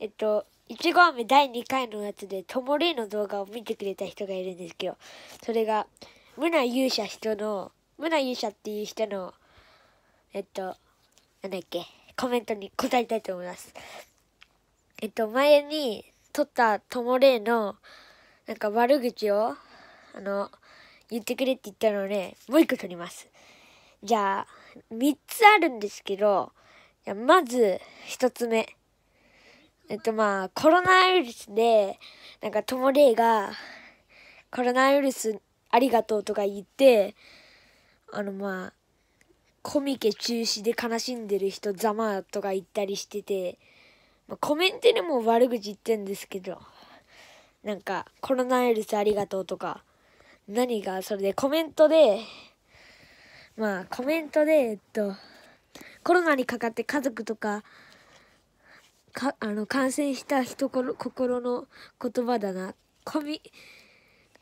えっと、いちご飴第2回のやつで、ともれの動画を見てくれた人がいるんですけど、それが、村勇者人の、村勇者っていう人の、えっと、なんだっけ、コメントに答えたいと思います。えっと、前に撮ったともれの、なんか悪口を、あの、言ってくれって言ったので、もう一個撮ります。じゃあ、3つあるんですけど、じゃまず、1つ目。えっとまあ、コロナウイルスで、なんか、トモレイが、コロナウイルスありがとうとか言って、あのまあ、コミケ中止で悲しんでる人ざまとか言ったりしてて、まあ、コメントでも悪口言ってんですけど、なんか、コロナウイルスありがとうとか、何が、それでコメントで、まあ、コメントで、えっと、コロナにかかって家族とか、かあの感染した人心の言葉だなコミ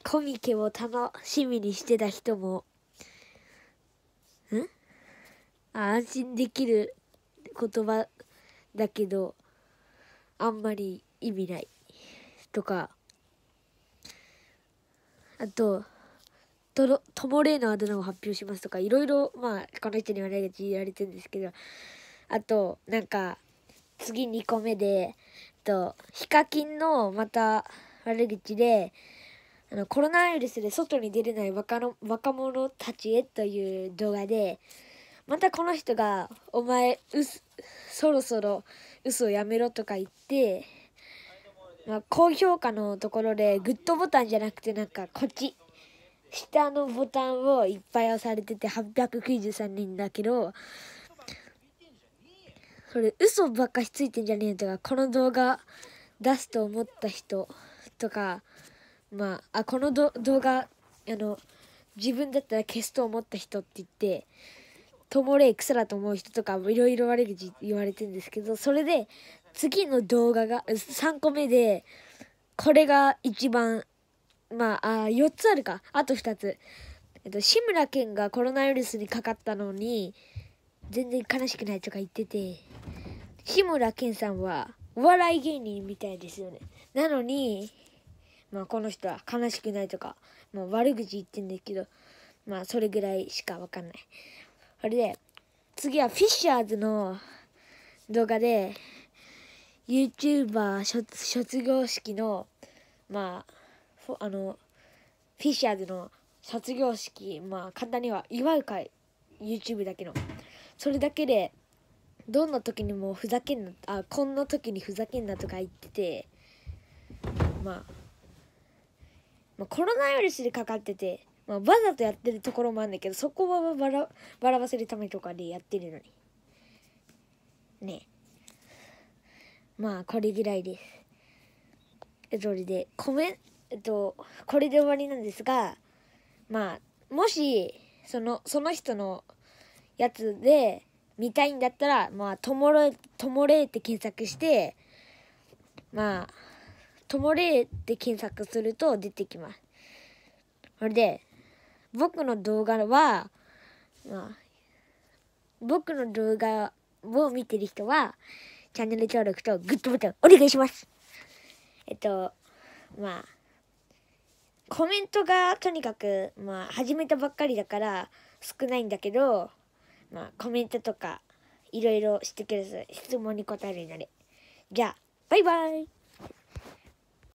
コミケを楽しみにしてた人もん安心できる言葉だけどあんまり意味ないとかあと「とろトモレーのあだ名を発表します」とかいろいろまあこの人には言われてるんですけどあとなんか次2個目で、と、ヒカキンのまた悪口で、あの、コロナウイルスで外に出れない若の若者たちへという動画で、またこの人が、お前、うそろそろ嘘をやめろとか言って、まあ、高評価のところで、グッドボタンじゃなくてなんか、こっち、下のボタンをいっぱい押されてて893人だけど、それ嘘ばっかしついてんじゃねえとかこの動画出すと思った人とかまああこの動画あの自分だったら消すと思った人って言ってともれえ草だと思う人とかいろいろ悪口言われてるんですけどそれで次の動画が3個目でこれが一番まああ4つあるかあと2つ。えっと、志村けんがコロナウイルスにかかったのに全然悲しくないとか言ってて、志村けんさんはお笑い芸人みたいですよね。なのに、まあこの人は悲しくないとか、もう悪口言ってんですけど、まあそれぐらいしかわかんない。それで、次はフィッシャーズの動画で、YouTuber 卒業式の、まあ、あの、フィッシャーズの卒業式、まあ簡単には祝う会、YouTube だけの。それだけでどんな時にもふざけんなあこんな時にふざけんなとか言ってて、まあ、まあコロナウイルスでかかってて、まあ、わざとやってるところもあるんだけどそこはばらばらばせるためとかでやってるのにねまあこれぐらいです。それでコメンえっとこれで終わりなんですがまあもしそのその人のやつで見たいんだったら、まあ、ともれ、ともれって検索して、まあ、ともれって検索すると出てきます。それで、僕の動画は、まあ、僕の動画を見てる人は、チャンネル登録とグッドボタンお願いしますえっと、まあ、コメントがとにかく、まあ、始めたばっかりだから少ないんだけど、まあ、コメントとかいろいろしてください質問に答えるようになれじゃあバイバイ